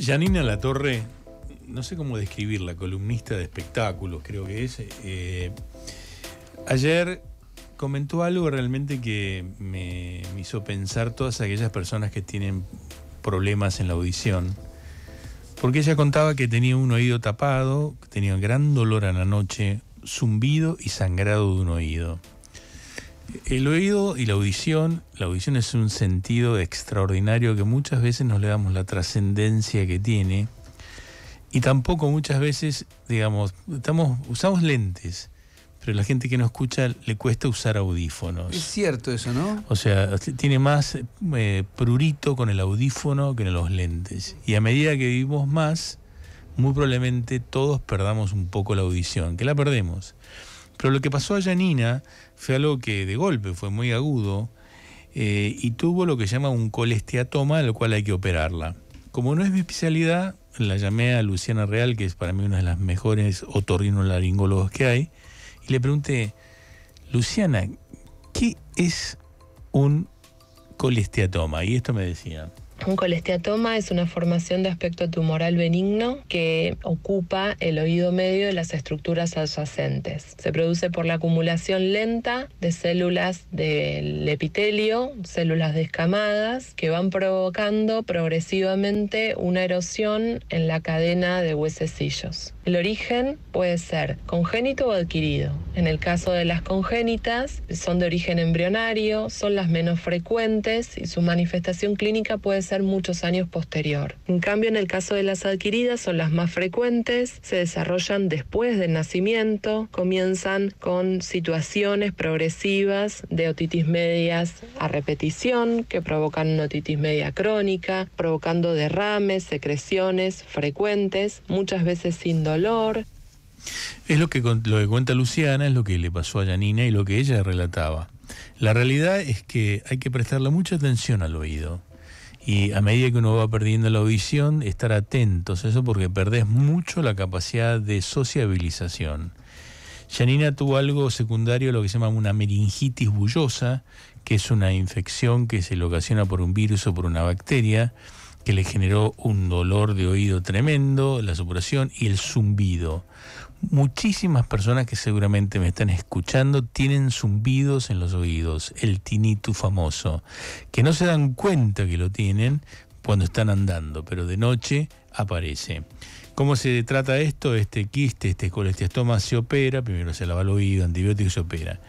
Janina Latorre, no sé cómo describirla, columnista de espectáculos, creo que es. Eh, ayer comentó algo realmente que me, hizo pensar todas aquellas personas que tienen problemas en la audición. Porque ella contaba que tenía un oído tapado, tenía gran dolor a la noche, zumbido y sangrado de un oído. El oído y la audición, la audición es un sentido extraordinario que muchas veces no le damos la trascendencia que tiene y tampoco muchas veces, digamos, estamos, usamos lentes, pero la gente que no escucha le cuesta usar audífonos. Es cierto eso, ¿no? O sea, tiene más eh, prurito con el audífono que en los lentes. Y a medida que vivimos más, muy probablemente todos perdamos un poco la audición, que la perdemos. Pero lo que pasó a Janina fue algo que de golpe fue muy agudo eh, y tuvo lo que llama un colesteatoma, lo cual hay que operarla. Como no es mi especialidad, la llamé a Luciana Real, que es para mí una de las mejores otorrinolaringólogos que hay, y le pregunté, Luciana, ¿qué es un colesteatoma? Y esto me decía. Un colesteatoma es una formación de aspecto tumoral benigno que ocupa el oído medio de las estructuras adyacentes. Se produce por la acumulación lenta de células del epitelio, células descamadas, que van provocando progresivamente una erosión en la cadena de huesecillos. El origen puede ser congénito o adquirido. En el caso de las congénitas, son de origen embrionario, son las menos frecuentes y su manifestación clínica puede ser muchos años posterior. En cambio, en el caso de las adquiridas son las más frecuentes, se desarrollan después del nacimiento, comienzan con situaciones progresivas de otitis medias a repetición que provocan una otitis media crónica, provocando derrames, secreciones frecuentes, muchas veces sin dolor, es lo que, lo que cuenta Luciana, es lo que le pasó a Janina y lo que ella relataba. La realidad es que hay que prestarle mucha atención al oído. Y a medida que uno va perdiendo la audición, estar atentos a eso porque perdés mucho la capacidad de sociabilización. Janina tuvo algo secundario, lo que se llama una meningitis bullosa, que es una infección que se le ocasiona por un virus o por una bacteria, que le generó un dolor de oído tremendo, la supuración y el zumbido. Muchísimas personas que seguramente me están escuchando tienen zumbidos en los oídos, el tinitu famoso, que no se dan cuenta que lo tienen, cuando están andando, pero de noche aparece. ¿Cómo se trata esto? Este quiste, este colestiastoma se opera, primero se lava el oído, antibiótico se opera.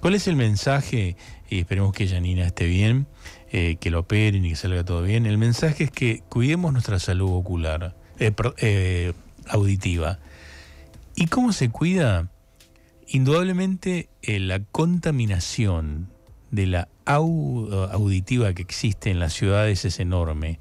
¿Cuál es el mensaje? Y esperemos que Janina esté bien, eh, que lo operen y que salga todo bien. El mensaje es que cuidemos nuestra salud ocular, eh, eh, auditiva. ¿Y cómo se cuida? Indudablemente la contaminación de la eh, auditiva que existe en las ciudades es enorme,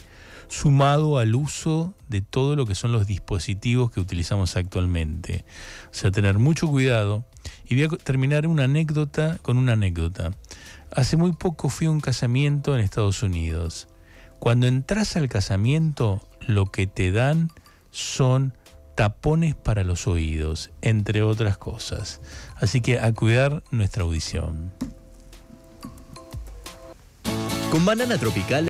sumado al uso de todo lo que son los dispositivos que utilizamos actualmente. O sea, tener mucho cuidado. Y voy a terminar una anécdota con una anécdota. Hace muy poco fui a un casamiento en Estados Unidos. Cuando entras al casamiento, lo que te dan son tapones para los oídos, entre otras cosas. Así que a cuidar nuestra audición. Con banana tropical.